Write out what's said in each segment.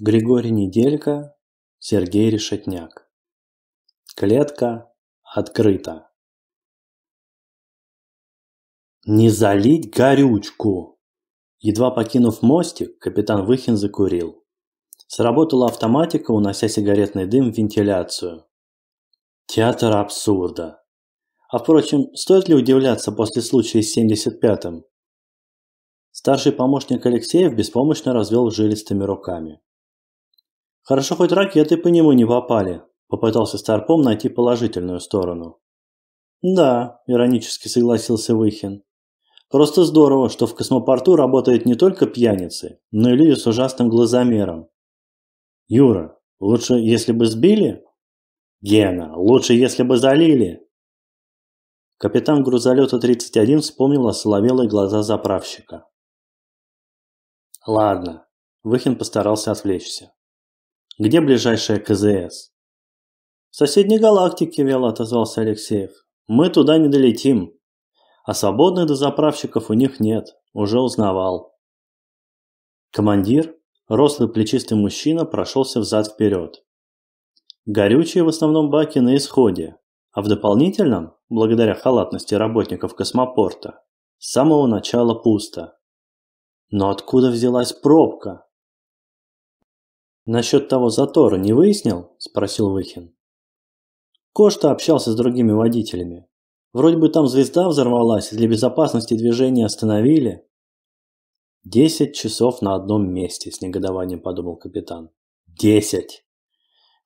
Григорий Неделько, Сергей Решетняк. Клетка открыта. «Не залить горючку!» Едва покинув мостик, капитан Выхин закурил. Сработала автоматика, унося сигаретный дым в вентиляцию. Театр абсурда. А впрочем, стоит ли удивляться после случая с 75-м? Старший помощник Алексеев беспомощно развел жилистыми руками. Хорошо, хоть ракеты по нему не попали. Попытался Старпом найти положительную сторону. Да, иронически согласился Выхин. Просто здорово, что в космопорту работают не только пьяницы, но и люди с ужасным глазомером. Юра, лучше, если бы сбили? Гена, лучше, если бы залили. Капитан грузолета 31 вспомнил о осоловелые глаза заправщика. Ладно, Выхин постарался отвлечься. Где ближайшая КЗС? В соседней галактике, вяло отозвался Алексеев. Мы туда не долетим. А свободных дозаправщиков у них нет, уже узнавал. Командир, рослый плечистый мужчина, прошелся взад-вперед. Горючее в основном баки на исходе, а в дополнительном, благодаря халатности работников космопорта, с самого начала пусто. Но откуда взялась пробка? «Насчет того затора не выяснил?» – спросил Выхин. Кошта общался с другими водителями. Вроде бы там звезда взорвалась, для безопасности движения остановили. «Десять часов на одном месте», – с негодованием подумал капитан. «Десять!»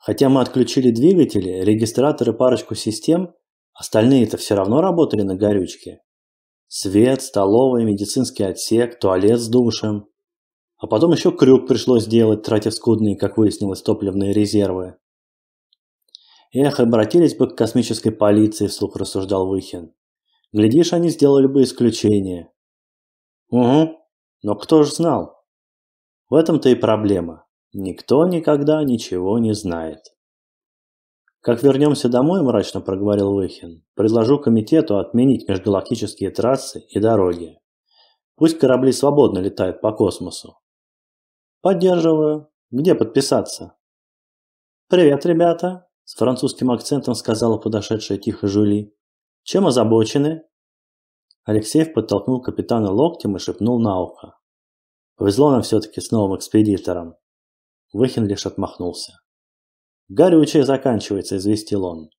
Хотя мы отключили двигатели, регистраторы, парочку систем, остальные-то все равно работали на горючке. Свет, столовая, медицинский отсек, туалет с душем. А потом еще крюк пришлось сделать тратив скудные, как выяснилось, топливные резервы. Эх, обратились бы к космической полиции, вслух рассуждал Выхин. Глядишь, они сделали бы исключение. Угу, но кто ж знал? В этом-то и проблема. Никто никогда ничего не знает. Как вернемся домой, мрачно проговорил Выхин, предложу комитету отменить межгалактические трассы и дороги. Пусть корабли свободно летают по космосу. Поддерживаю. Где подписаться? Привет, ребята, с французским акцентом сказала подошедшая тихо Жюли. Чем озабочены? Алексеев подтолкнул капитана локтем и шепнул на ухо. Повезло нам все-таки с новым экспедитором. Выхин лишь отмахнулся. «Горючее заканчивается», – известил он.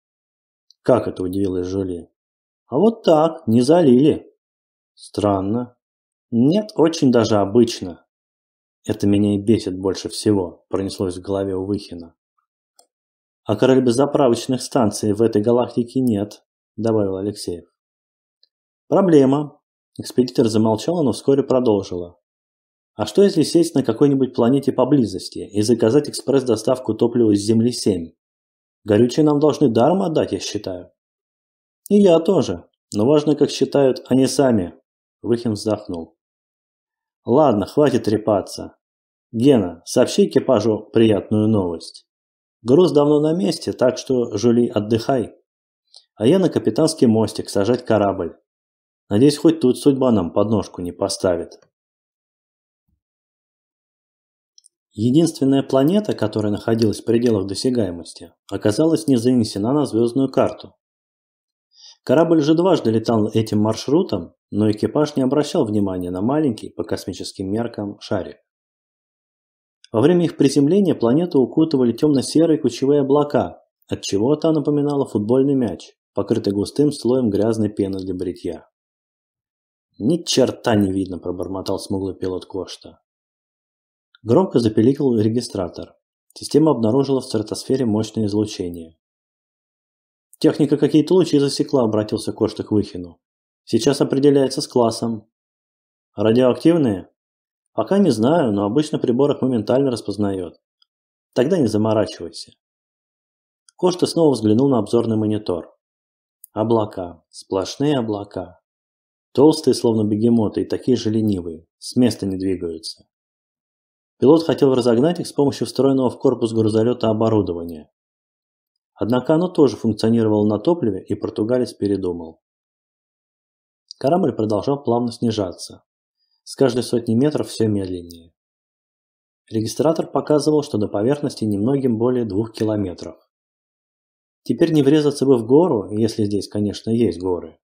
«Как это?» – удивилась Жюли. «А вот так, не залили». «Странно». «Нет, очень даже обычно. Это меня и бесит больше всего, пронеслось в голове у Выхина. А король заправочных станций в этой галактике нет, добавил Алексеев. Проблема. Экспедитор замолчал, но вскоре продолжила. А что если сесть на какой-нибудь планете поблизости и заказать экспресс-доставку топлива с Земли-7? Горючее нам должны даром отдать, я считаю. И я тоже. Но важно, как считают они сами. Выхин вздохнул. Ладно, хватит трепаться. Гена, сообщи экипажу приятную новость. Груз давно на месте, так что, Жули, отдыхай. А я на капитанский мостик сажать корабль. Надеюсь, хоть тут судьба нам подножку не поставит. Единственная планета, которая находилась в пределах досягаемости, оказалась не занесена на звездную карту. Корабль же дважды летал этим маршрутом, но экипаж не обращал внимания на маленький по космическим меркам шарик. Во время их приземления планету укутывали темно-серые кучевые облака, от чего та напоминала футбольный мяч, покрытый густым слоем грязной пены для бритья. «Ни черта не видно!» – пробормотал смуглый пилот Кошта. Громко запеликал регистратор. Система обнаружила в стратосфере мощное излучение. «Техника какие-то лучи засекла», – обратился Кошта к Выхину. «Сейчас определяется с классом». «Радиоактивные?» «Пока не знаю, но обычно прибор их моментально распознает. Тогда не заморачивайся». Кошта снова взглянул на обзорный монитор. Облака. Сплошные облака. Толстые, словно бегемоты, и такие же ленивые. С места не двигаются. Пилот хотел разогнать их с помощью встроенного в корпус грузолета оборудования, Однако оно тоже функционировало на топливе, и португалец передумал. Корабль продолжал плавно снижаться. С каждой сотни метров все медленнее. Регистратор показывал, что до поверхности немногим более двух километров. Теперь не врезаться бы в гору, если здесь, конечно, есть горы.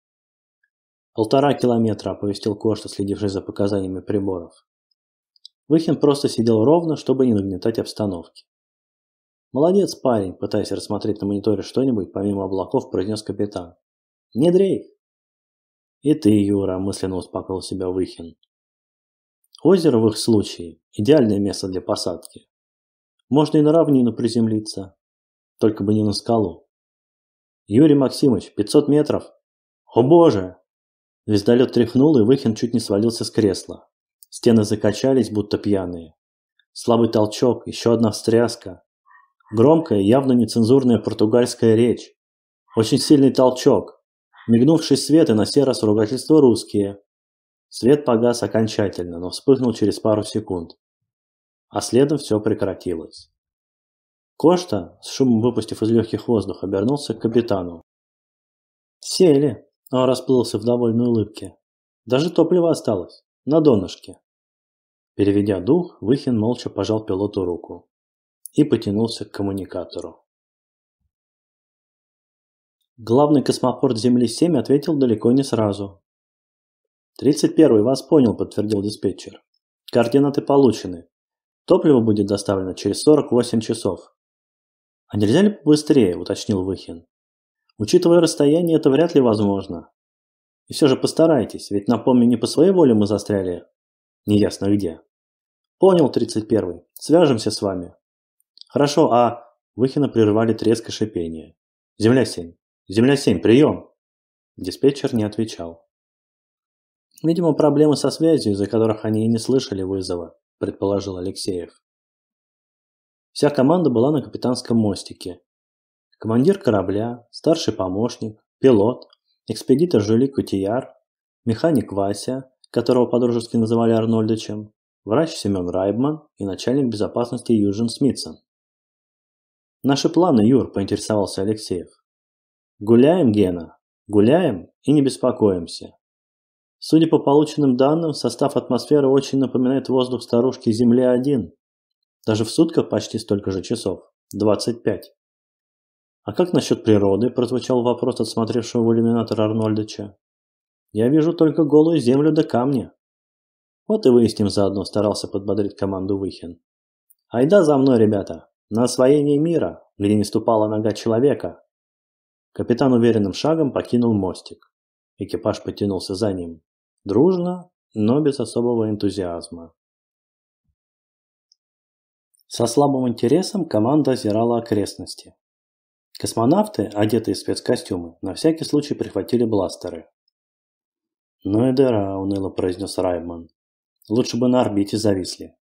Полтора километра, оповестил Кошта, следивший за показаниями приборов. Выхин просто сидел ровно, чтобы не нагнетать обстановки. «Молодец, парень!» – пытаясь рассмотреть на мониторе что-нибудь, помимо облаков, произнес капитан. «Не дрейф!» «И ты, Юра!» – мысленно успокоил себя Выхин. Озеро в их случае – идеальное место для посадки. Можно и на равнину приземлиться, только бы не на скалу. «Юрий Максимович, 500 метров!» «О боже!» Звездолет тряхнул, и Выхин чуть не свалился с кресла. Стены закачались, будто пьяные. Слабый толчок, еще одна встряска. Громкая, явно нецензурная португальская речь. Очень сильный толчок. Мигнувший свет и на серо раз ругательство русские. Свет погас окончательно, но вспыхнул через пару секунд. А следом все прекратилось. Кошта, с шумом выпустив из легких воздух, обернулся к капитану. «Сели!» – он расплылся в довольной улыбке. «Даже топливо осталось. На донышке». Переведя дух, Выхин молча пожал пилоту руку и потянулся к коммуникатору. Главный космопорт Земли-7 ответил далеко не сразу. «31-й, вас понял», – подтвердил диспетчер. «Координаты получены. Топливо будет доставлено через 48 часов». «А нельзя ли побыстрее?» – уточнил Выхин. «Учитывая расстояние, это вряд ли возможно. И все же постарайтесь, ведь, напомню, не по своей воле мы застряли. Неясно где». «Понял, 31-й. Свяжемся с вами. Хорошо, а... Выхина прервали треск и шипение. «Земля-7! Земля-7, прием!» Диспетчер не отвечал. «Видимо, проблемы со связью, из-за которых они и не слышали вызова», – предположил Алексеев. Вся команда была на капитанском мостике. Командир корабля, старший помощник, пилот, экспедитор Жюли Кутияр, механик Вася, которого по-дружески называли Арнольдычем, врач Семен Райбман и начальник безопасности Южин Смитсон. Наши планы, Юр, поинтересовался Алексеев. Гуляем, Гена, гуляем и не беспокоимся. Судя по полученным данным, состав атмосферы очень напоминает воздух старушки Земли-1. Даже в сутках почти столько же часов. 25. «А как насчет природы?» – прозвучал вопрос от смотревшего в иллюминатор Арнольдыча. «Я вижу только голую землю до да камня». «Вот и выясним заодно», – старался подбодрить команду Выхин. «Айда за мной, ребята!» На освоение мира, где не ступала нога человека. Капитан уверенным шагом покинул мостик. Экипаж потянулся за ним. Дружно, но без особого энтузиазма. Со слабым интересом команда озирала окрестности. Космонавты, одетые в спецкостюмы, на всякий случай прихватили бластеры. «Ну и дыра», – уныло произнес Райман. «Лучше бы на орбите зависли».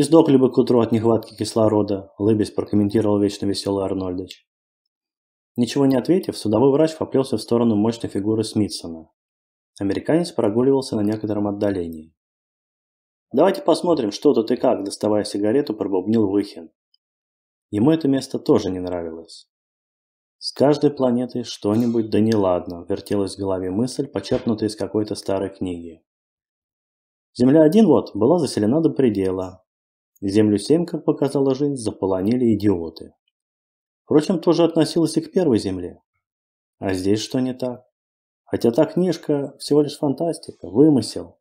И сдохли бы к утру от нехватки кислорода, лыбясь прокомментировал вечно веселый Арнольдович. Ничего не ответив, судовой врач поплелся в сторону мощной фигуры Смитсона. Американец прогуливался на некотором отдалении. «Давайте посмотрим, что тут и как», – доставая сигарету, пробубнил Выхин. Ему это место тоже не нравилось. С каждой планетой что-нибудь да неладно, вертелась в голове мысль, почерпнутая из какой-то старой книги. Земля-1 вот была заселена до предела, Землю 7, как показала жизнь, заполонили идиоты. Впрочем, тоже относилось и к первой земле. А здесь что не так? Хотя та книжка всего лишь фантастика, вымысел.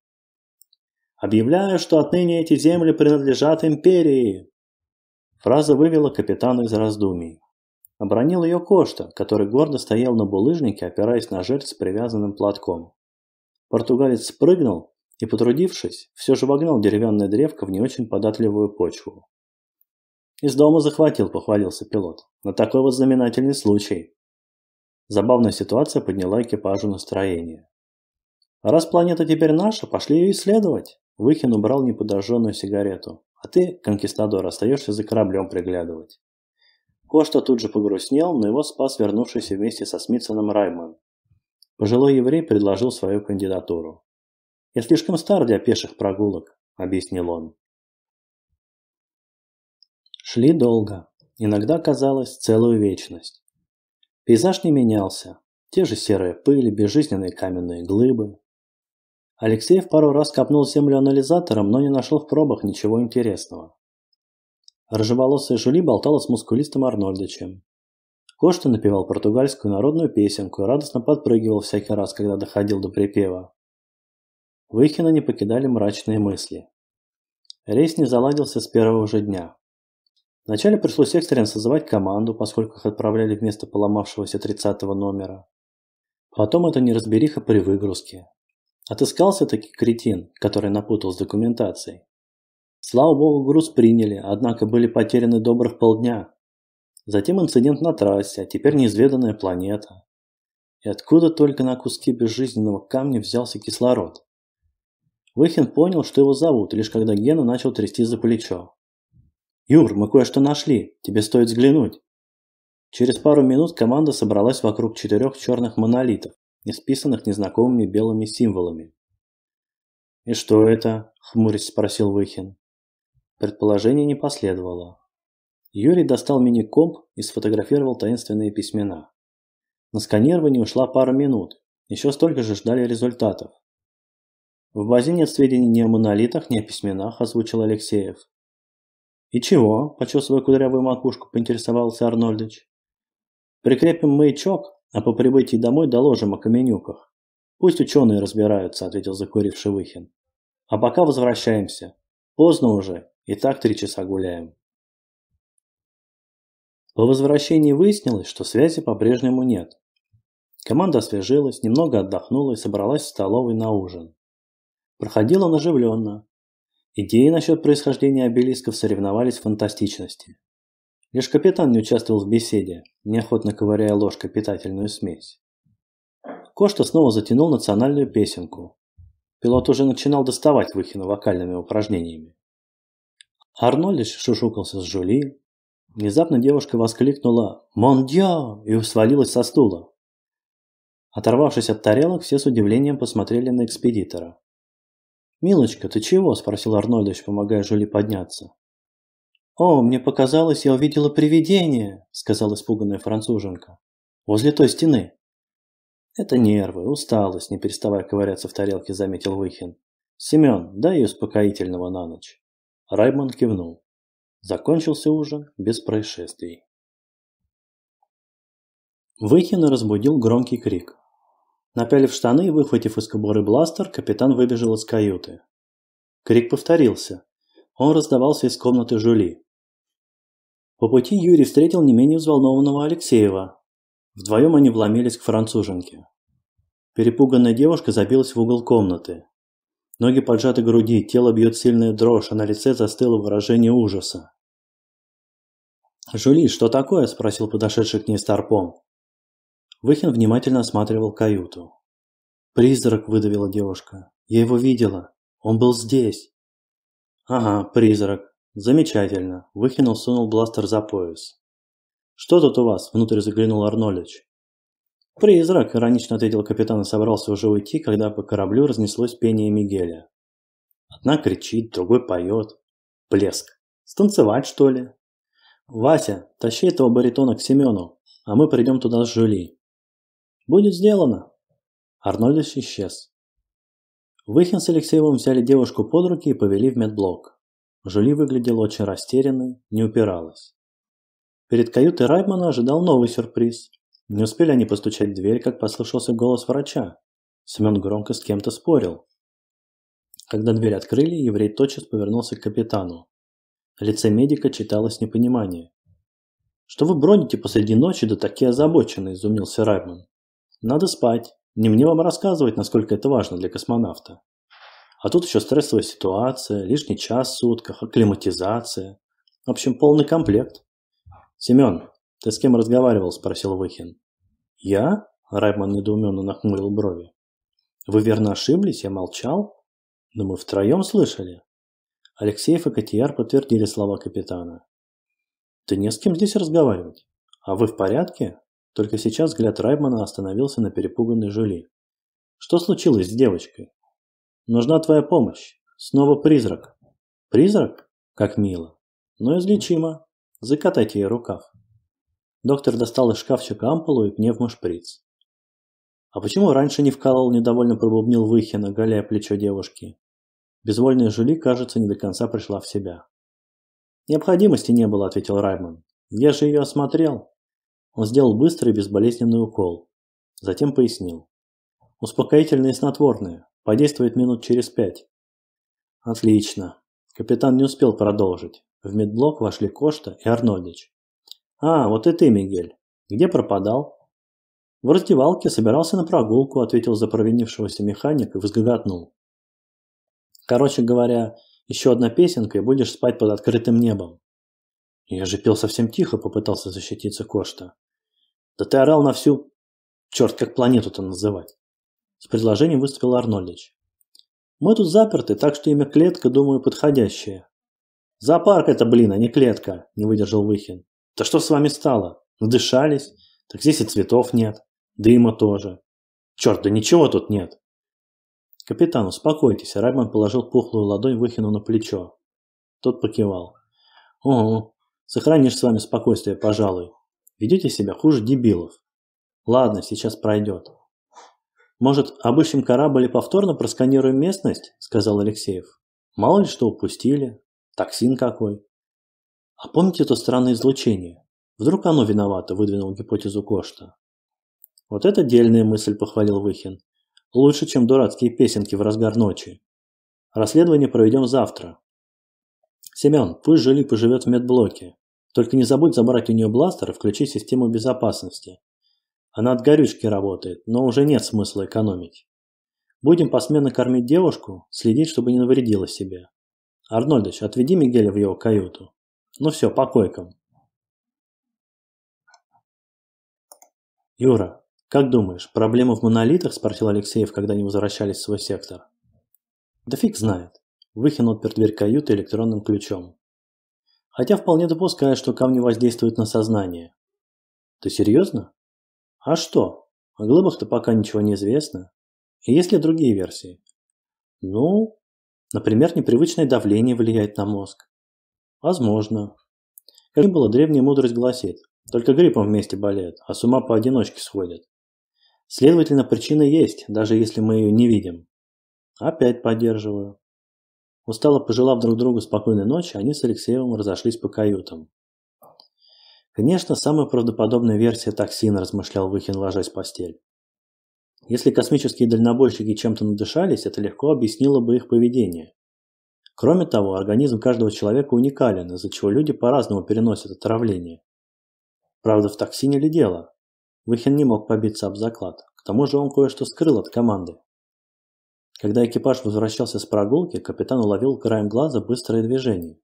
«Объявляю, что отныне эти земли принадлежат империи!» Фраза вывела капитана из раздумий. Обронил ее Кошта, который гордо стоял на булыжнике, опираясь на жерсть с привязанным платком. Португалец спрыгнул и, потрудившись, все же вогнал деревянное древко в не очень податливую почву. «Из дома захватил», – похвалился пилот. «На такой вот знаменательный случай». Забавная ситуация подняла экипажу настроение. «А раз планета теперь наша, пошли ее исследовать!» Выхин убрал неподожженную сигарету. «А ты, конкистадор, остаешься за кораблем приглядывать». Кошта тут же погрустнел, но его спас вернувшийся вместе со Смитсоном Райман. Пожилой еврей предложил свою кандидатуру. «Я слишком стар для пеших прогулок», – объяснил он. Шли долго, иногда казалось целую вечность. Пейзаж не менялся, те же серые пыли, безжизненные каменные глыбы. Алексей в пару раз копнул землю анализатором, но не нашел в пробах ничего интересного. Рыжеволосая жули болтала с мускулистым Арнольдичем. Кошта напевал португальскую народную песенку и радостно подпрыгивал всякий раз, когда доходил до припева. Выхина не покидали мрачные мысли. Рейс не заладился с первого же дня. Вначале пришлось экстренно созывать команду, поскольку их отправляли вместо поломавшегося 30 номера. Потом это неразбериха при выгрузке. Отыскался таки кретин, который напутал с документацией. Слава богу, груз приняли, однако были потеряны добрых полдня. Затем инцидент на трассе, а теперь неизведанная планета. И откуда только на куски безжизненного камня взялся кислород? Выхин понял, что его зовут, лишь когда Гена начал трясти за плечо. «Юр, мы кое-что нашли. Тебе стоит взглянуть». Через пару минут команда собралась вокруг четырех черных монолитов, исписанных незнакомыми белыми символами. «И что это?» – хмурясь спросил Выхин. Предположение не последовало. Юрий достал мини-комп и сфотографировал таинственные письмена. На сканирование ушла пара минут, еще столько же ждали результатов. В базе нет сведений ни о монолитах, ни о письменах, озвучил Алексеев. И чего, почесывая кудрявую макушку, поинтересовался Арнольдович. Прикрепим маячок, а по прибытии домой доложим о каменюках. Пусть ученые разбираются, ответил закуривший Выхин. А пока возвращаемся. Поздно уже, и так три часа гуляем. По возвращении выяснилось, что связи по-прежнему нет. Команда освежилась, немного отдохнула и собралась в столовой на ужин. Проходил он оживленно. Идеи насчет происхождения обелисков соревновались в фантастичности. Лишь капитан не участвовал в беседе, неохотно ковыряя ложкой питательную смесь. Кошта снова затянул национальную песенку. Пилот уже начинал доставать Выхина вокальными упражнениями. Арнольдич шушукался с Жули. Внезапно девушка воскликнула «Мон дьяо!» и свалилась со стула. Оторвавшись от тарелок, все с удивлением посмотрели на экспедитора. «Милочка, ты чего?» – спросил Арнольдович, помогая жули подняться. «О, мне показалось, я увидела привидение», – сказала испуганная француженка. «Возле той стены». «Это нервы, усталость», – не переставая ковыряться в тарелке, заметил Выхин. «Семен, дай ей успокоительного на ночь». Раймон кивнул. Закончился ужин без происшествий. Выхина разбудил громкий крик. Напялив штаны и выхватив из кобуры бластер, капитан выбежал из каюты. Крик повторился. Он раздавался из комнаты Жули. По пути Юрий встретил не менее взволнованного Алексеева. Вдвоем они вломились к француженке. Перепуганная девушка забилась в угол комнаты. Ноги поджаты груди, тело бьет сильная дрожь, а на лице застыло выражение ужаса. «Жули, что такое?» – спросил подошедший к ней старпом. Выхин внимательно осматривал каюту. «Призрак!» – выдавила девушка. «Я его видела! Он был здесь!» «Ага, призрак! Замечательно!» – Выхин усунул бластер за пояс. «Что тут у вас?» – внутрь заглянул Арнолич. «Призрак!» – иронично ответил капитан и собрался уже уйти, когда по кораблю разнеслось пение Мигеля. Одна кричит, другой поет. Блеск. Станцевать, что ли? «Вася, тащи этого баритона к Семену, а мы придем туда с Жюли». «Будет сделано!» Арнольдович исчез. Выхин с Алексеевым взяли девушку под руки и повели в медблок. Жули выглядела очень растерянной, не упиралась. Перед каютой Райбмана ожидал новый сюрприз. Не успели они постучать в дверь, как послышался голос врача. Семен громко с кем-то спорил. Когда дверь открыли, еврей тотчас повернулся к капитану. На лице медика читалось непонимание. «Что вы броните посреди ночи, да такие озабоченные?» – изумился Райбман. Надо спать. Не мне вам рассказывать, насколько это важно для космонавта. А тут еще стрессовая ситуация, лишний час в сутках, акклиматизация. В общем, полный комплект. Семен, ты с кем разговаривал? Спросил Выхин. Я? Райбман недоуменно нахмурил брови. Вы верно ошиблись? Я молчал? Но мы втроем слышали. Алексеев и Котияр подтвердили слова капитана. Ты не с кем здесь разговаривать? А вы в порядке? Только сейчас взгляд Раймана остановился на перепуганной Жюли. «Что случилось с девочкой?» «Нужна твоя помощь. Снова призрак». «Призрак? Как мило. Но излечимо. Закатайте ей рукав». Доктор достал из шкафчика ампулу и пневмошприц. «А почему раньше не вколол?» – недовольно пробубнил Выхина, оголяя плечо девушки. Безвольная Жюли, кажется, не до конца пришла в себя. «Необходимости не было», – ответил Райман. «Я же ее осмотрел». Он сделал быстрый безболезненный укол. Затем пояснил. «Успокоительные и снотворные. Подействует минут через пять». «Отлично». Капитан не успел продолжить. В медблок вошли Кошта и Арнольдич. «А, вот и ты, Мигель. Где пропадал?» «В раздевалке собирался на прогулку», – ответил за механик и возгоготнул. «Короче говоря, еще одна песенка, и будешь спать под открытым небом». Я же пел совсем тихо, попытался защититься Кошта. Да ты орал на всю... Черт, как планету-то называть. С предложением выступил Арнольдович. Мы тут заперты, так что имя клетка, думаю, подходящее. Зоопарк это, блин, а не клетка, не выдержал Выхин. Да что с вами стало? Надышались? Так здесь и цветов нет. Дыма тоже. Черт, да ничего тут нет. Капитан, успокойтесь. А Райман положил пухлую ладонь Выхину на плечо. Тот покивал. Угу. Сохранишь с вами спокойствие, пожалуй. Ведете себя хуже дебилов. Ладно, сейчас пройдет. Может, обыщем корабль и повторно просканируем местность? Сказал Алексеев. Мало ли что упустили. Токсин какой. А помните то странное излучение? Вдруг оно виновато, выдвинул гипотезу Кошта. Вот это дельная мысль, похвалил Выхин. Лучше, чем дурацкие песенки в разгар ночи. Расследование проведем завтра. Семен, пусть Жили поживет в медблоке. Только не забудь забрать у нее бластер и включить систему безопасности. Она от горючки работает, но уже нет смысла экономить. Будем посменно кормить девушку, следить, чтобы не навредила себе. Арнольдович, отведи Мигеля в его каюту. Ну все, по койкам. Юра, как думаешь, проблема в монолитах? Спросил Алексеев, когда они возвращались в свой сектор. Да фиг знает. Выхин отпер дверь каюты электронным ключом хотя вполне допускаю, что камни воздействуют на сознание. Ты серьезно? А что? О глыбах-то пока ничего не известно. И есть ли другие версии? Ну, например, непривычное давление влияет на мозг. Возможно. Как ни было, древняя мудрость гласит, только гриппом вместе болеют, а с ума поодиночке сходят. Следовательно, причина есть, даже если мы ее не видим. Опять поддерживаю. Устало пожелав друг другу спокойной ночи, они с Алексеевым разошлись по каютам. Конечно, самая правдоподобная версия токсина, размышлял Выхин, ложась в постель. Если космические дальнобойщики чем-то надышались, это легко объяснило бы их поведение. Кроме того, организм каждого человека уникален, из-за чего люди по-разному переносят отравление. Правда, в токсине ли дело? Выхин не мог побиться об заклад. К тому же он кое-что скрыл от команды. Когда экипаж возвращался с прогулки, капитан уловил краем глаза быстрое движение.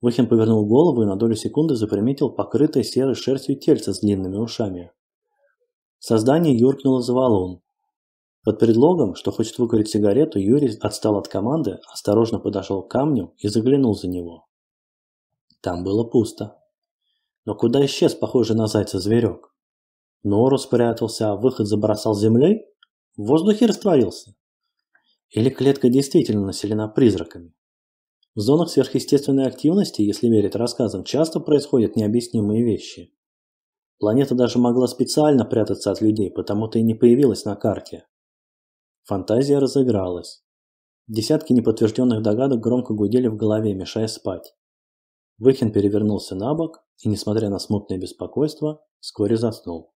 Выхин повернул голову и на долю секунды заприметил покрытое серой шерстью тельце с длинными ушами. Создание юркнуло за валун. Под предлогом, что хочет выкурить сигарету, Юрий отстал от команды, осторожно подошел к камню и заглянул за него. Там было пусто. Но куда исчез похожий на зайца зверек? Нору спрятался, а выход забросал землей? В воздухе растворился. Или клетка действительно населена призраками? В зонах сверхъестественной активности, если верить рассказам, часто происходят необъяснимые вещи. Планета даже могла специально прятаться от людей, потому-то и не появилась на карте. Фантазия разыгралась. Десятки неподтвержденных догадок громко гудели в голове, мешая спать. Выхин перевернулся на бок и, несмотря на смутное беспокойство, вскоре заснул.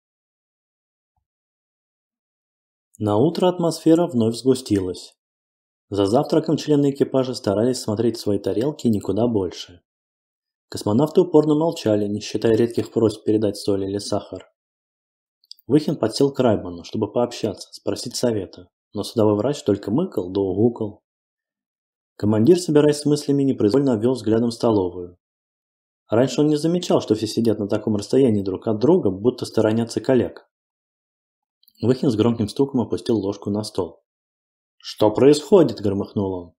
На утро атмосфера вновь сгустилась. За завтраком члены экипажа старались смотреть в свои тарелки и никуда больше. Космонавты упорно молчали, не считая редких просьб передать соль или сахар. Выхин подсел к Райману, чтобы пообщаться, спросить совета, но судовой врач только мыкал да угукал. Командир, собираясь с мыслями, непроизвольно обвел взглядом столовую. Раньше он не замечал, что все сидят на таком расстоянии друг от друга, будто сторонятся коллег. Выхин с громким стуком опустил ложку на стол. «Что происходит?» – громыхнул он.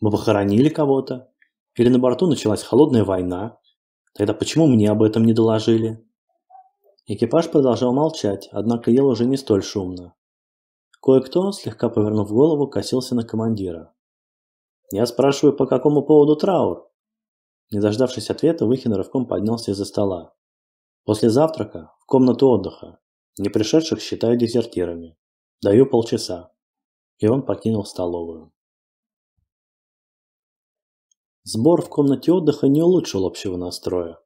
«Мы похоронили кого-то? Или на борту началась холодная война? Тогда почему мне об этом не доложили?» Экипаж продолжал молчать, однако ел уже не столь шумно. Кое-кто, слегка повернув голову, косился на командира. «Я спрашиваю, по какому поводу траур?» Не дождавшись ответа, Выхин рывком поднялся из-за стола. «После завтрака в комнату отдыха. Не пришедших считаю дезертирами. Даю полчаса и он покинул столовую. Сбор в комнате отдыха не улучшил общего настроя.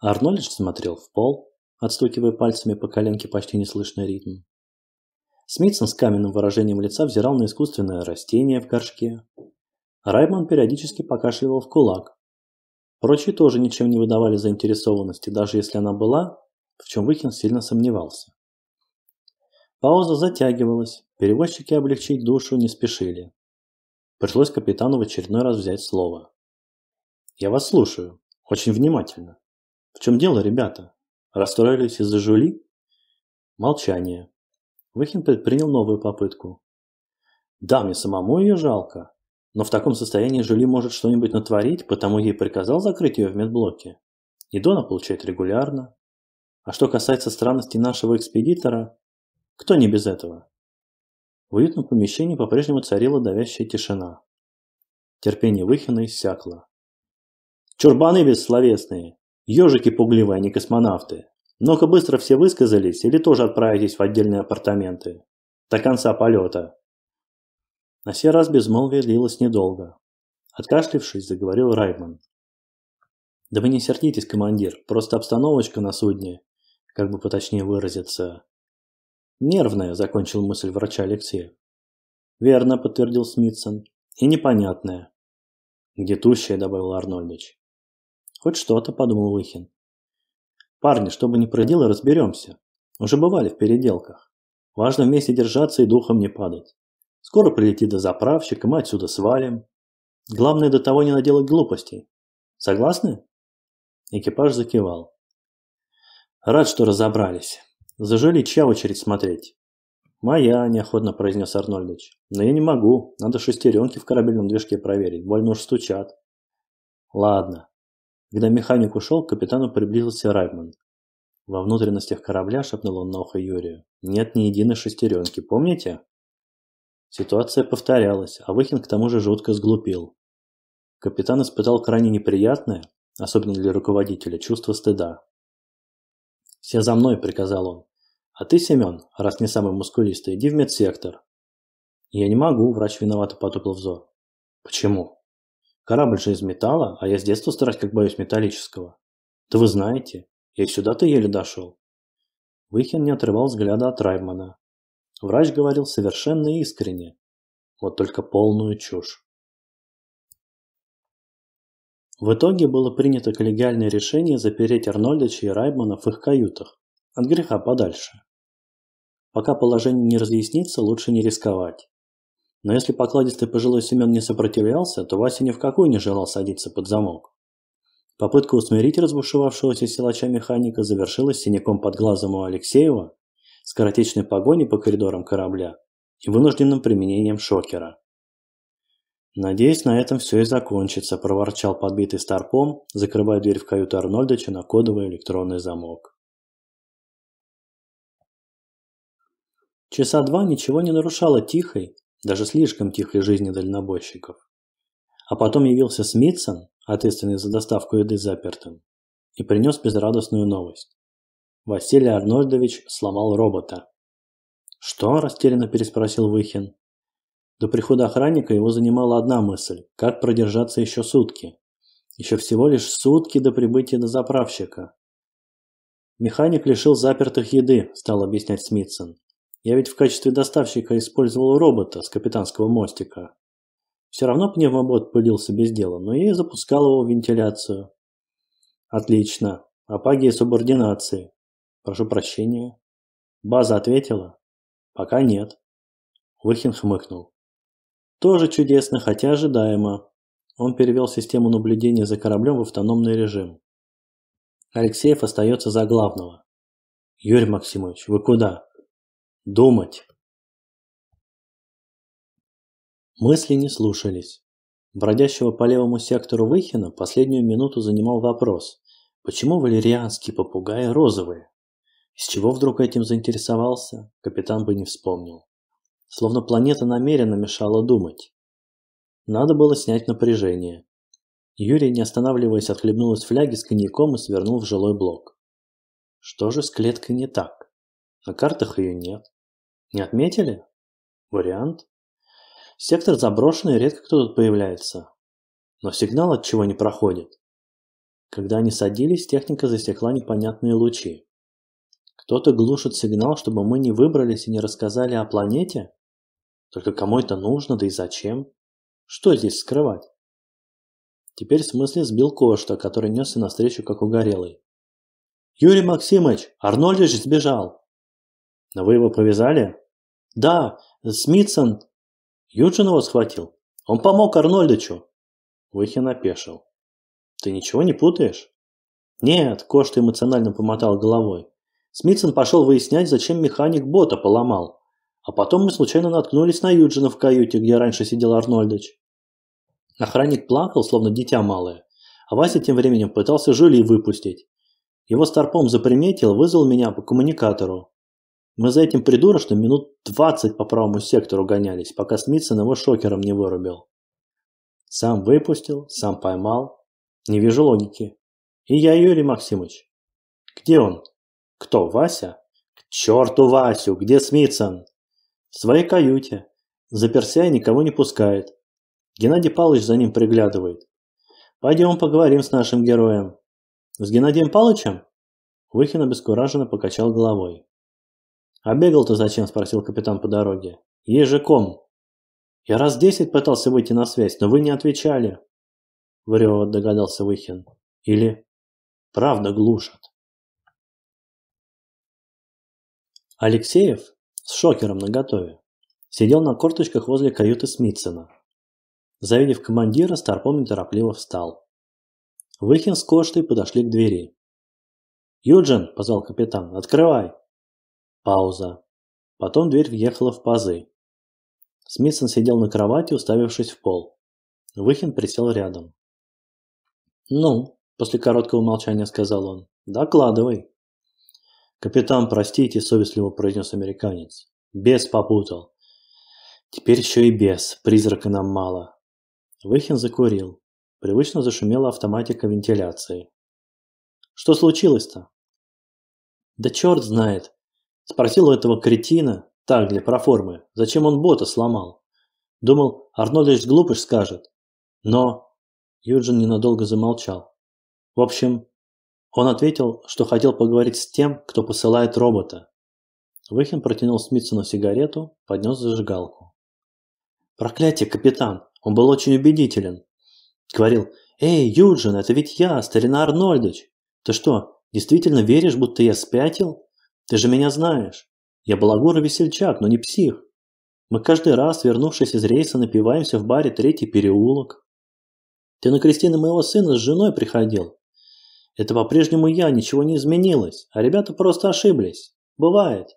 Арнольдж смотрел в пол, отстукивая пальцами по коленке почти неслышный ритм. Смитсон с каменным выражением лица взирал на искусственное растение в горшке. Раймон периодически покашливал в кулак. Прочие тоже ничем не выдавали заинтересованности, даже если она была, в чем Выхин сильно сомневался. Пауза затягивалась, Перевозчики облегчить душу не спешили. Пришлось капитану в очередной раз взять слово. «Я вас слушаю. Очень внимательно. В чем дело, ребята? Расстроились из-за жули?» Молчание. Выхин предпринял новую попытку. «Да, мне самому ее жалко. Но в таком состоянии жули может что-нибудь натворить, потому ей приказал закрыть ее в медблоке. И Дона получает регулярно. А что касается странностей нашего экспедитора, кто не без этого?» В уютном помещении по-прежнему царила давящая тишина. Терпение Выхина иссякло. «Чурбаны бессловесные! Ежики пугливые, а не космонавты! Ну-ка быстро все высказались или тоже отправитесь в отдельные апартаменты? До конца полета!» На сей раз безмолвие длилось недолго. Откашлившись, заговорил Райман. «Да вы не сердитесь, командир, просто обстановочка на судне, как бы поточнее выразиться, «Нервная», – закончил мысль врача Алексея. «Верно», – подтвердил Смитсон. «И непонятная». «Гнетущая», – добавил Арнольдович. «Хоть что-то», – подумал Выхин. «Парни, что бы ни продело, разберемся. Уже бывали в переделках. Важно вместе держаться и духом не падать. Скоро прилетит до заправщика и мы отсюда свалим. Главное, до того не наделать глупостей. Согласны?» Экипаж закивал. «Рад, что разобрались». Зажили чья очередь смотреть?» «Моя», – неохотно произнес Арнольдович. «Но я не могу. Надо шестеренки в корабельном движке проверить. Больно уж стучат». «Ладно». Когда механик ушел, к капитану приблизился Райман. Во внутренностях корабля шепнул он на ухо Юрию. «Нет ни единой шестеренки, помните?» Ситуация повторялась, а Выхин к тому же жутко сглупил. Капитан испытал крайне неприятное, особенно для руководителя, чувство стыда. «Все за мной», – приказал он. «А ты, Семен, раз не самый мускулистый, иди в медсектор». «Я не могу», – врач виновато потупил взор. «Почему?» «Корабль же из металла, а я с детства стараюсь, как боюсь металлического». «Да вы знаете, я сюда-то еле дошел». Выхин не отрывал взгляда от Раймана. Врач говорил совершенно искренне, вот только полную чушь. В итоге было принято коллегиальное решение запереть Арнольдича и Райбмана в их каютах. От греха подальше. Пока положение не разъяснится, лучше не рисковать. Но если покладистый пожилой Семен не сопротивлялся, то Вася ни в какую не желал садиться под замок. Попытка усмирить разбушевавшегося силача механика завершилась синяком под глазом у Алексеева, скоротечной погоней по коридорам корабля и вынужденным применением шокера. «Надеюсь, на этом все и закончится», – проворчал подбитый старпом, закрывая дверь в каюту Арнольдовича на кодовый электронный замок. Часа два ничего не нарушало тихой, даже слишком тихой жизни дальнобойщиков. А потом явился Смитсон, ответственный за доставку еды запертым, и принес безрадостную новость. Василий Арнольдович сломал робота. «Что?» – растерянно переспросил Выхин. До прихода охранника его занимала одна мысль – как продержаться еще сутки. Еще всего лишь сутки до прибытия на заправщика. «Механик лишил запертых еды», – стал объяснять Смитсон. «Я ведь в качестве доставщика использовал робота с капитанского мостика. Все равно пневмобот пылился без дела, но я и запускал его в вентиляцию». «Отлично. Апагия субординации. Прошу прощения». «База ответила?» «Пока нет». Выхин хмыкнул. Тоже чудесно, хотя ожидаемо. Он перевел систему наблюдения за кораблем в автономный режим. Алексеев остается за главного. Юрий Максимович, вы куда? Думать. Мысли не слушались. Бродящего по левому сектору Выхина последнюю минуту занимал вопрос, почему валерианские попугаи розовые? Из чего вдруг этим заинтересовался, капитан бы не вспомнил словно планета намеренно мешала думать. Надо было снять напряжение. Юрий, не останавливаясь, отхлебнул из фляги с коньяком и свернул в жилой блок. Что же с клеткой не так? На картах ее нет. Не отметили? Вариант. Сектор заброшенный, редко кто тут появляется. Но сигнал от чего не проходит. Когда они садились, техника засекла непонятные лучи. Кто-то глушит сигнал, чтобы мы не выбрались и не рассказали о планете? Только кому это нужно, да и зачем? Что здесь скрывать? Теперь в смысле сбил Кошта, который несся навстречу, как угорелый. «Юрий Максимович, Арнольдович сбежал!» «Но вы его повязали?» «Да, Смитсон...» «Юджин его схватил. Он помог Арнольдовичу!» Выхин опешил. «Ты ничего не путаешь?» «Нет», – Кошта эмоционально помотал головой. Смитсон пошел выяснять, зачем механик бота поломал. А потом мы случайно наткнулись на Юджина в каюте, где раньше сидел Арнольдович. Охранник плакал, словно дитя малое, а Вася тем временем пытался Жюли выпустить. Его старпом заприметил, вызвал меня по коммуникатору. Мы за этим придурочным минут 20 по правому сектору гонялись, пока Смитсон его шокером не вырубил. Сам выпустил, сам поймал. Не вижу логики. И я Юрий Максимович. Где он? Кто, Вася? К черту Васю, где Смитсон? В своей каюте. Заперся и никого не пускает. Геннадий Павлович за ним приглядывает. Пойдем поговорим с нашим героем. С Геннадием Павловичем? Выхин обескураженно покачал головой. «А бегал-то зачем?» – спросил капитан по дороге. «Ежиком!» «Я раз десять пытался выйти на связь, но вы не отвечали!» Врет, догадался Выхин. «Или правда глушат!» Алексеев с шокером наготове. Сидел на корточках возле каюты Смитсона. Завидев командира, Старпом неторопливо встал. Выхин с Коштой подошли к двери. «Юджин!» – позвал капитан. «Открывай!» Пауза. Потом дверь въехала в пазы. Смитсон сидел на кровати, уставившись в пол. Выхин присел рядом. «Ну?» – после короткого молчания сказал он. «Докладывай!» «Капитан, простите», – совестливо произнес американец. «Бес попутал». «Теперь еще и бес. Призрака нам мало». Выхин закурил. Привычно зашумела автоматика вентиляции. «Что случилось-то?» «Да черт знает!» Спросил у этого кретина, так для проформы, зачем он бота сломал. Думал, Арнольдович глупыш скажет. Но... Юджин ненадолго замолчал. В общем, он ответил, что хотел поговорить с тем, кто посылает робота. Выхин протянул Смитсону сигарету, поднес зажигалку. «Проклятие, капитан! Он был очень убедителен!» Говорил, «Эй, Юджин, это ведь я, старина Арнольдович! Ты что, действительно веришь, будто я спятил? Ты же меня знаешь! Я балагур и весельчак, но не псих! Мы каждый раз, вернувшись из рейса, напиваемся в баре «Третий переулок». Ты на крестины моего сына с женой приходил, это по-прежнему я, ничего не изменилось, а ребята просто ошиблись. Бывает.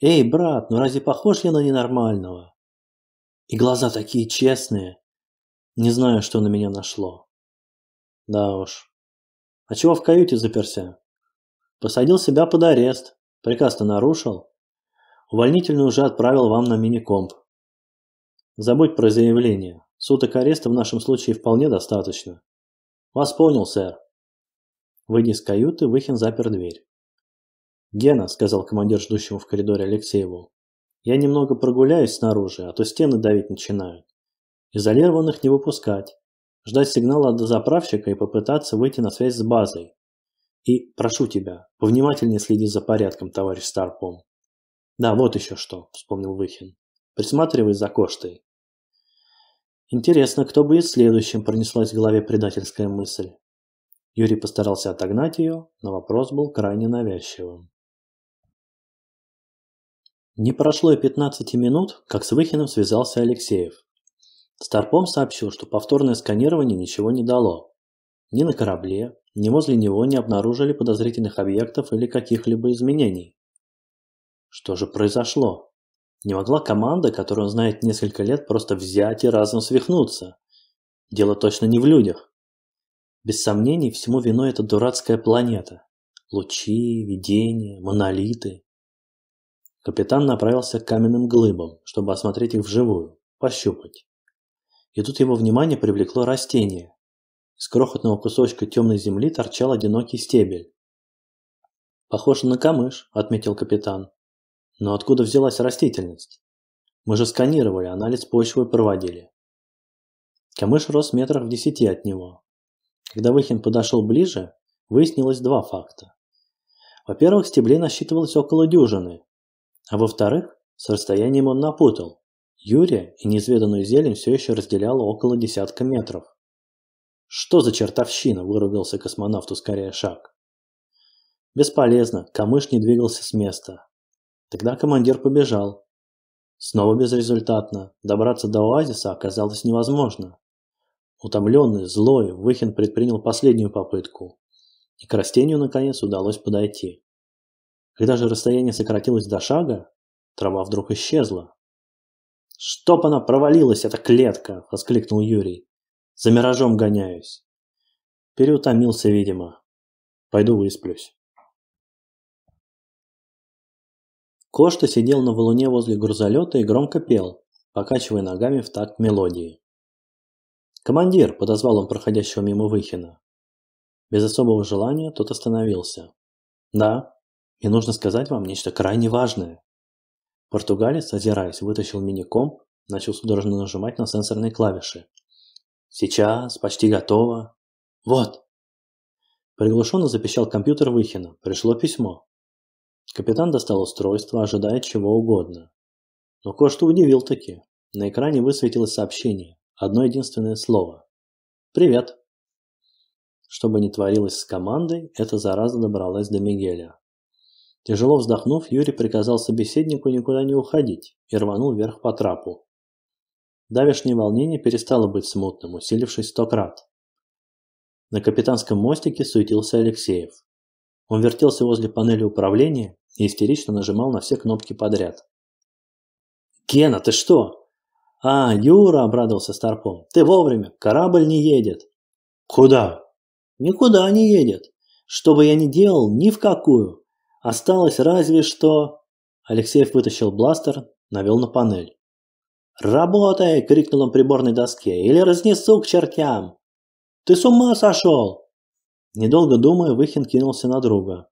Эй, брат, ну разве похож я на ненормального? И глаза такие честные. Не знаю, что на меня нашло. Да уж. А чего в каюте заперся? Посадил себя под арест. Приказ-то нарушил. Увольнительный уже отправил вам на мини-комп. Забудь про заявление. Суток ареста в нашем случае вполне достаточно. Вас понял, сэр. Выйдя из каюты, Выхин запер дверь. «Гена», – сказал командир ждущему в коридоре Алексееву, – «я немного прогуляюсь снаружи, а то стены давить начинают. Изолированных не выпускать. Ждать сигнала от заправщика и попытаться выйти на связь с базой. И, прошу тебя, повнимательнее следи за порядком, товарищ Старпом». «Да, вот еще что», – вспомнил Выхин. «Присматривай за коштой». «Интересно, кто будет следующим?» – пронеслась в голове предательская мысль. Юрий постарался отогнать ее, но вопрос был крайне навязчивым. Не прошло и 15 минут, как с Выхиным связался Алексеев. Старпом сообщил, что повторное сканирование ничего не дало. Ни на корабле, ни возле него не обнаружили подозрительных объектов или каких-либо изменений. Что же произошло? Не могла команда, которую он знает несколько лет, просто взять и разом свихнуться. Дело точно не в людях. Без сомнений, всему виной эта дурацкая планета. Лучи, видения, монолиты. Капитан направился к каменным глыбам, чтобы осмотреть их вживую, пощупать. И тут его внимание привлекло растение. Из крохотного кусочка темной земли торчал одинокий стебель. «Похоже на камыш», – отметил капитан. «Но откуда взялась растительность? Мы же сканировали, анализ почвы проводили». Камыш рос метров в десяти от него, когда Выхин подошел ближе, выяснилось два факта. Во-первых, стеблей насчитывалось около дюжины, а во-вторых, с расстоянием он напутал. Юрия и неизведанную зелень все еще разделяло около десятка метров. «Что за чертовщина?» – выругался космонавту скорее шаг. Бесполезно, камыш не двигался с места. Тогда командир побежал. Снова безрезультатно. Добраться до оазиса оказалось невозможно. Утомленный, злой, Выхин предпринял последнюю попытку, и к растению, наконец, удалось подойти. Когда же расстояние сократилось до шага, трава вдруг исчезла. «Чтоб она провалилась, эта клетка!» – воскликнул Юрий. «За миражом гоняюсь!» Переутомился, видимо. «Пойду высплюсь». Кошта сидел на валуне возле грузолета и громко пел, покачивая ногами в такт мелодии. «Командир!» – подозвал он проходящего мимо Выхина. Без особого желания тот остановился. «Да, и нужно сказать вам нечто крайне важное». Португалец, озираясь, вытащил мини-комп, начал судорожно нажимать на сенсорные клавиши. «Сейчас, почти готово. Вот!» Приглушенно запищал компьютер Выхина. Пришло письмо. Капитан достал устройство, ожидая чего угодно. Но кое-что удивил таки. На экране высветилось сообщение одно единственное слово. «Привет!» Что бы ни творилось с командой, это зараза добралась до Мигеля. Тяжело вздохнув, Юрий приказал собеседнику никуда не уходить и рванул вверх по трапу. Давешнее волнение перестало быть смутным, усилившись сто крат. На капитанском мостике суетился Алексеев. Он вертелся возле панели управления и истерично нажимал на все кнопки подряд. «Кена, ты что? «А, Юра!» – обрадовался Старпом. «Ты вовремя! Корабль не едет!» «Куда?» «Никуда не едет! Что бы я ни делал, ни в какую! Осталось разве что...» Алексеев вытащил бластер, навел на панель. «Работай!» – крикнул он приборной доске. «Или разнесу к чертям!» «Ты с ума сошел!» Недолго думая, Выхин кинулся на друга.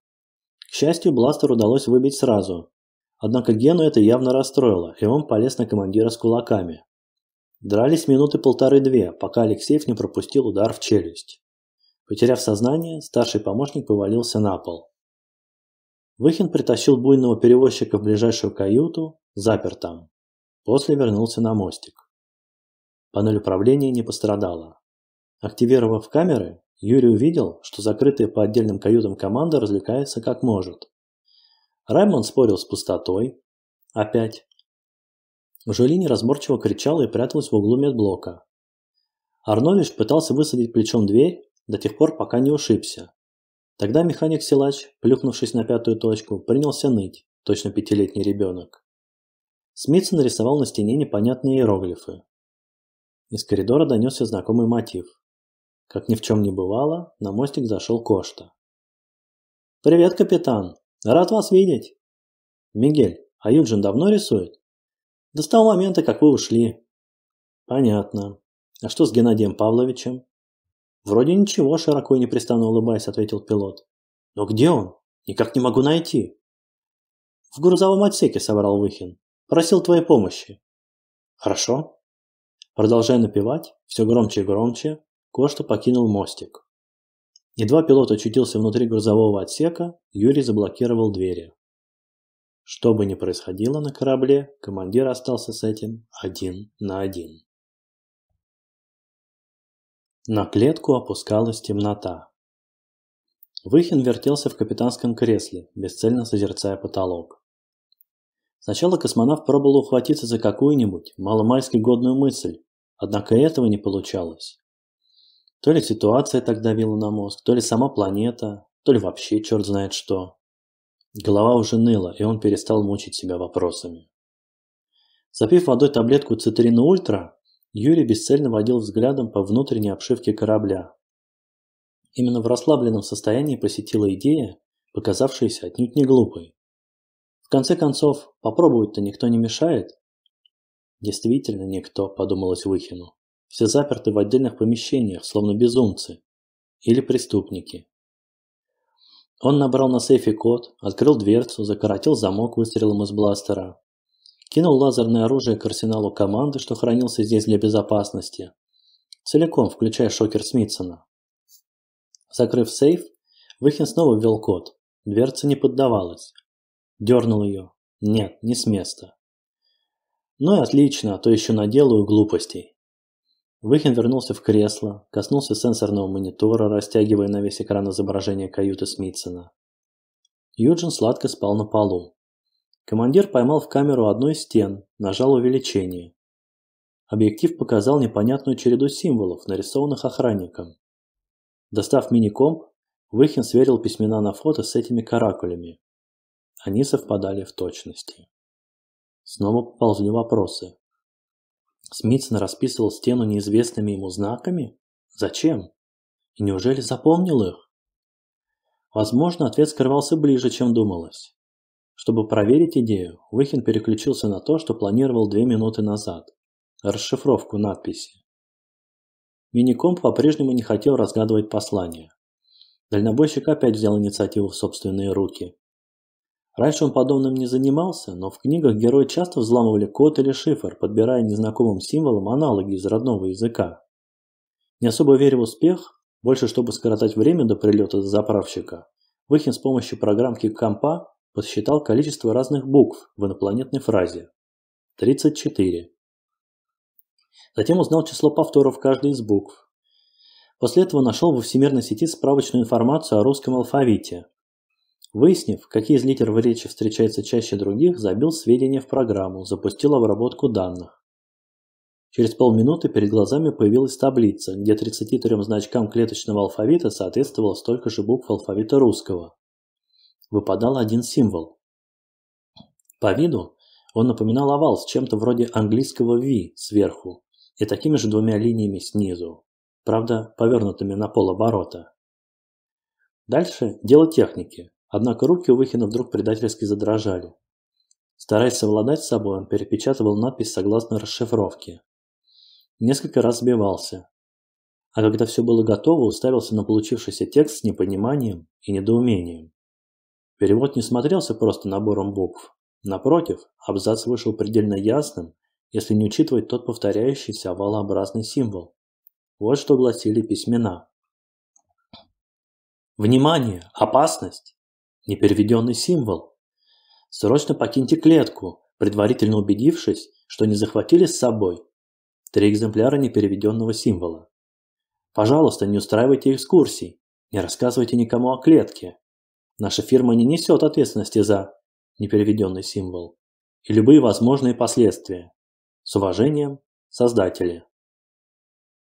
К счастью, бластер удалось выбить сразу. Однако Гену это явно расстроило, и он полез на командира с кулаками. Дрались минуты полторы-две, пока Алексеев не пропустил удар в челюсть. Потеряв сознание, старший помощник повалился на пол. Выхин притащил буйного перевозчика в ближайшую каюту, запер там. После вернулся на мостик. Панель управления не пострадала. Активировав камеры, Юрий увидел, что закрытые по отдельным каютам команда развлекается как может. Раймон спорил с пустотой. Опять. Жюли неразборчиво кричала и пряталась в углу медблока. Арнович пытался высадить плечом дверь до тех пор, пока не ушибся. Тогда механик-силач, плюхнувшись на пятую точку, принялся ныть, точно пятилетний ребенок. Смитс нарисовал на стене непонятные иероглифы. Из коридора донесся знакомый мотив. Как ни в чем не бывало, на мостик зашел Кошта. «Привет, капитан!» Рад вас видеть. Мигель, а Юджин давно рисует? Да с того момента, как вы ушли. Понятно. А что с Геннадием Павловичем? Вроде ничего, широко и непрестанно улыбаясь, ответил пилот. Но где он? Никак не могу найти. В грузовом отсеке собрал Выхин. Просил твоей помощи. Хорошо. Продолжая напевать, все громче и громче, Кошта покинул мостик. Едва пилот очутился внутри грузового отсека, Юрий заблокировал двери. Что бы ни происходило на корабле, командир остался с этим один на один. На клетку опускалась темнота. Выхин вертелся в капитанском кресле, бесцельно созерцая потолок. Сначала космонавт пробовал ухватиться за какую-нибудь маломальски годную мысль, однако этого не получалось. То ли ситуация тогда давила на мозг, то ли сама планета, то ли вообще черт знает что. Голова уже ныла, и он перестал мучить себя вопросами. Запив водой таблетку цитрина ультра, Юрий бесцельно водил взглядом по внутренней обшивке корабля. Именно в расслабленном состоянии посетила идея, показавшаяся отнюдь не глупой. В конце концов, попробовать-то никто не мешает. Действительно никто, подумалось Выхину. Все заперты в отдельных помещениях, словно безумцы. Или преступники. Он набрал на сейфе код, открыл дверцу, закоротил замок выстрелом из бластера. Кинул лазерное оружие к арсеналу команды, что хранился здесь для безопасности. Целиком, включая шокер Смитсона. Закрыв сейф, Выхин снова ввел код. Дверца не поддавалась. Дернул ее. Нет, не с места. Ну и отлично, а то еще наделаю глупостей. Выхин вернулся в кресло, коснулся сенсорного монитора, растягивая на весь экран изображение каюты Смитсона. Юджин сладко спал на полу. Командир поймал в камеру одну из стен, нажал увеличение. Объектив показал непонятную череду символов, нарисованных охранником. Достав мини-комп, Выхин сверил письмена на фото с этими каракулями. Они совпадали в точности. Снова поползли вопросы. Смитсон расписывал стену неизвестными ему знаками? Зачем? И неужели запомнил их? Возможно, ответ скрывался ближе, чем думалось. Чтобы проверить идею, Выхин переключился на то, что планировал две минуты назад – расшифровку надписи. Миникомп по-прежнему не хотел разгадывать послание. Дальнобойщик опять взял инициативу в собственные руки. Раньше он подобным не занимался, но в книгах герои часто взламывали код или шифр, подбирая незнакомым символам аналоги из родного языка. Не особо веря в успех, больше чтобы скоротать время до прилета заправщика, Выхин с помощью программки компа подсчитал количество разных букв в инопланетной фразе. 34. Затем узнал число повторов каждой из букв. После этого нашел во всемирной сети справочную информацию о русском алфавите, Выяснив, какие из литер в речи встречаются чаще других, забил сведения в программу, запустил обработку данных. Через полминуты перед глазами появилась таблица, где 33 значкам клеточного алфавита соответствовало столько же букв алфавита русского. Выпадал один символ. По виду он напоминал овал с чем-то вроде английского V сверху и такими же двумя линиями снизу, правда, повернутыми на полоборота. Дальше дело техники. Однако руки у Выхина вдруг предательски задрожали. Стараясь совладать с собой, он перепечатывал надпись согласно расшифровке. Несколько раз сбивался. А когда все было готово, уставился на получившийся текст с непониманием и недоумением. Перевод не смотрелся просто набором букв. Напротив, абзац вышел предельно ясным, если не учитывать тот повторяющийся овалообразный символ. Вот что гласили письмена. Внимание! Опасность! Непереведенный символ. Срочно покиньте клетку, предварительно убедившись, что не захватили с собой. Три экземпляра непереведенного символа. Пожалуйста, не устраивайте экскурсий. Не рассказывайте никому о клетке. Наша фирма не несет ответственности за непереведенный символ и любые возможные последствия. С уважением, создатели.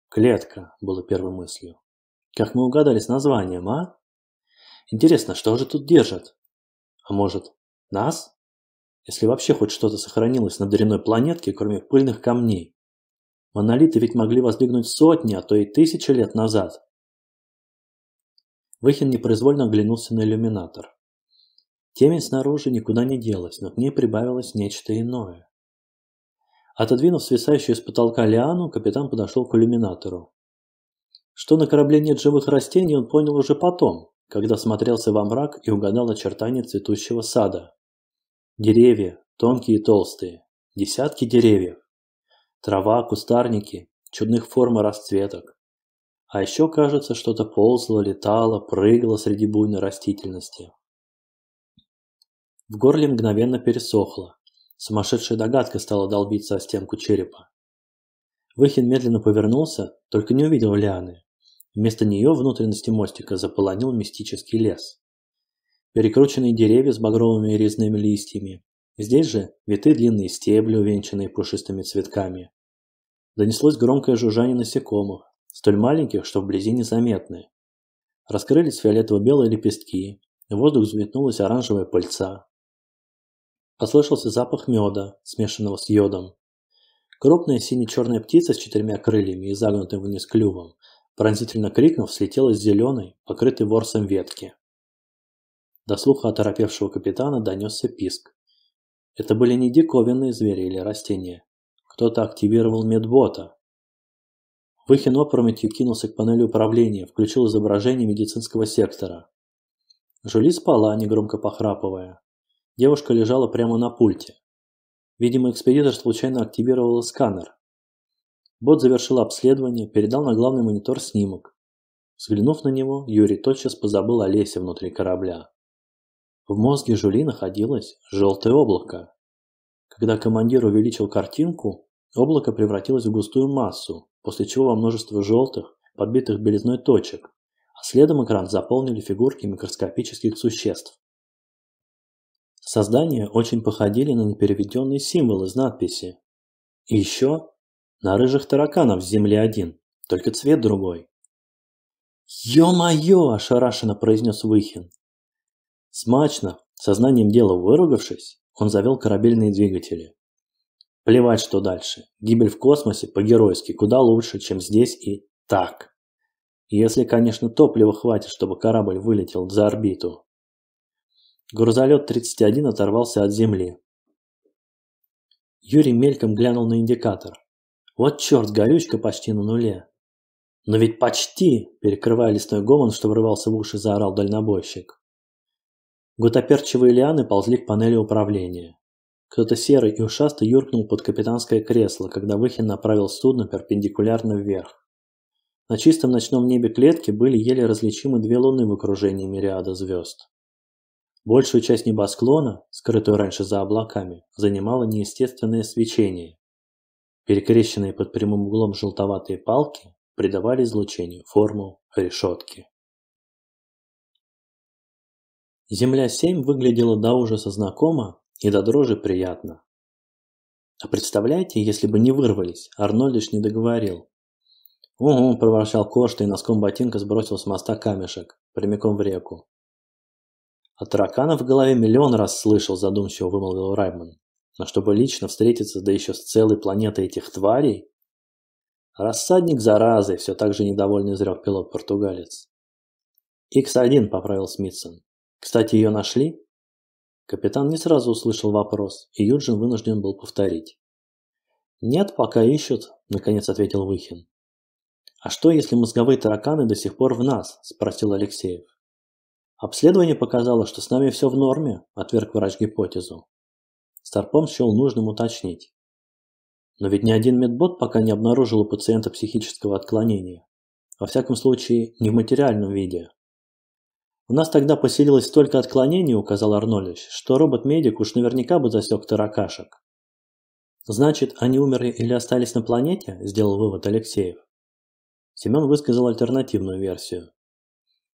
Клетка была первой мыслью. Как мы угадали с названием, а? Интересно, что же тут держат? А может, нас? Если вообще хоть что-то сохранилось на дыряной планетке, кроме пыльных камней. Монолиты ведь могли воздвигнуть сотни, а то и тысячи лет назад. Выхин непроизвольно оглянулся на иллюминатор. Темень снаружи никуда не делась, но к ней прибавилось нечто иное. Отодвинув свисающую с потолка лиану, капитан подошел к иллюминатору. Что на корабле нет живых растений, он понял уже потом, когда смотрелся во мрак и угадал очертания цветущего сада. Деревья, тонкие и толстые, десятки деревьев. Трава, кустарники, чудных форм и расцветок. А еще, кажется, что-то ползло, летало, прыгало среди буйной растительности. В горле мгновенно пересохло. Сумасшедшая догадка стала долбиться о стенку черепа. Выхин медленно повернулся, только не увидел Лианы. Вместо нее внутренности мостика заполонил мистический лес. Перекрученные деревья с багровыми резными листьями. Здесь же виты длинные стебли, увенчанные пушистыми цветками. Донеслось громкое жужжание насекомых, столь маленьких, что вблизи незаметны. Раскрылись фиолетово-белые лепестки, в воздух взметнулась оранжевая пыльца. Послышался запах меда, смешанного с йодом. Крупная сине-черная птица с четырьмя крыльями и загнутым вниз клювом Пронзительно крикнув, слетела с зеленой, покрытой ворсом ветки. До слуха оторопевшего капитана донесся писк. Это были не диковинные звери или растения. Кто-то активировал медбота. Выхин опрометью кинулся к панели управления, включил изображение медицинского сектора. Жюли спала, негромко похрапывая. Девушка лежала прямо на пульте. Видимо, экспедитор случайно активировал сканер. Бот завершил обследование, передал на главный монитор снимок. Взглянув на него, Юрий тотчас позабыл о лесе внутри корабля. В мозге Жули находилось желтое облако. Когда командир увеличил картинку, облако превратилось в густую массу, после чего во множество желтых, подбитых белизной точек, а следом экран заполнили фигурки микроскопических существ. Создания очень походили на непереведенные символы из надписи. И еще на рыжих тараканов в земле один, только цвет другой. «Ё-моё!» – ошарашенно произнес Выхин. Смачно, сознанием дела выругавшись, он завел корабельные двигатели. Плевать, что дальше. Гибель в космосе по-геройски куда лучше, чем здесь и так. Если, конечно, топлива хватит, чтобы корабль вылетел за орбиту. Грузолет 31 оторвался от Земли. Юрий мельком глянул на индикатор. Вот черт, горючка почти на нуле. Но ведь почти, перекрывая лесной гомон, что врывался в уши, заорал дальнобойщик. Гутоперчивые лианы ползли к панели управления. Кто-то серый и ушастый юркнул под капитанское кресло, когда Выхин направил судно перпендикулярно вверх. На чистом ночном небе клетки были еле различимы две луны в окружении мириада звезд. Большую часть небосклона, скрытую раньше за облаками, занимало неестественное свечение, Перекрещенные под прямым углом желтоватые палки придавали излучению форму решетки. Земля-7 выглядела до ужаса знакомо и до дрожи приятно. А представляете, если бы не вырвались, Арнольдович не договорил. «Угу», – проворчал Кошт и носком ботинка сбросил с моста камешек, прямиком в реку. «А таракана в голове миллион раз слышал», – задумчиво вымолвил Райман. Но а чтобы лично встретиться, да еще с целой планетой этих тварей? Рассадник заразы, все так же недовольный изрек пилот-португалец. Икс — поправил Смитсон. «Кстати, ее нашли?» Капитан не сразу услышал вопрос, и Юджин вынужден был повторить. «Нет, пока ищут», – наконец ответил Выхин. «А что, если мозговые тараканы до сих пор в нас?» – спросил Алексеев. «Обследование показало, что с нами все в норме», – отверг врач гипотезу. Старпом счел нужным уточнить. Но ведь ни один медбот пока не обнаружил у пациента психического отклонения. Во всяком случае, не в материальном виде. «У нас тогда поселилось столько отклонений», – указал Арнольдович, – «что робот-медик уж наверняка бы засек таракашек». «Значит, они умерли или остались на планете?» – сделал вывод Алексеев. Семен высказал альтернативную версию.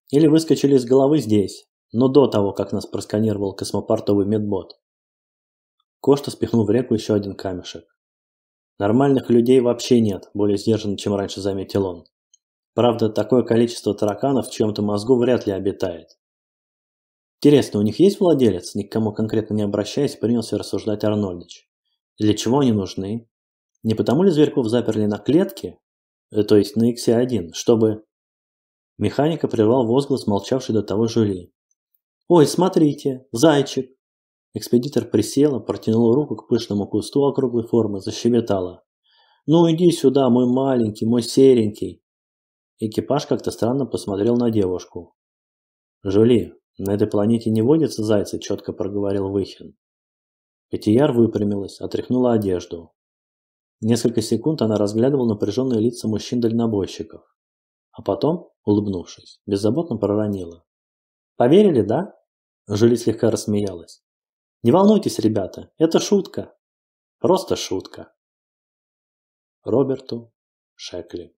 «Или выскочили из головы здесь, но до того, как нас просканировал космопортовый медбот. Кошта спихнул в реку еще один камешек. «Нормальных людей вообще нет», – более сдержанно, чем раньше заметил он. «Правда, такое количество тараканов в чьем-то мозгу вряд ли обитает». «Интересно, у них есть владелец?» – никому конкретно не обращаясь, принялся рассуждать Арнольдич. «Для чего они нужны? Не потому ли зверьков заперли на клетке, э, то есть на Иксе-1, чтобы...» Механика прервал возглас, молчавший до того Жюли. «Ой, смотрите, зайчик!» Экспедитор присела, протянула руку к пышному кусту округлой формы, защебетала. «Ну иди сюда, мой маленький, мой серенький!» Экипаж как-то странно посмотрел на девушку. «Жули, на этой планете не водятся зайцы?» – четко проговорил Выхин. Пятияр выпрямилась, отряхнула одежду. Несколько секунд она разглядывала напряженные лица мужчин-дальнобойщиков. А потом, улыбнувшись, беззаботно проронила. «Поверили, да?» Жюли слегка рассмеялась. Не волнуйтесь, ребята, это шутка. Просто шутка. Роберту Шекли.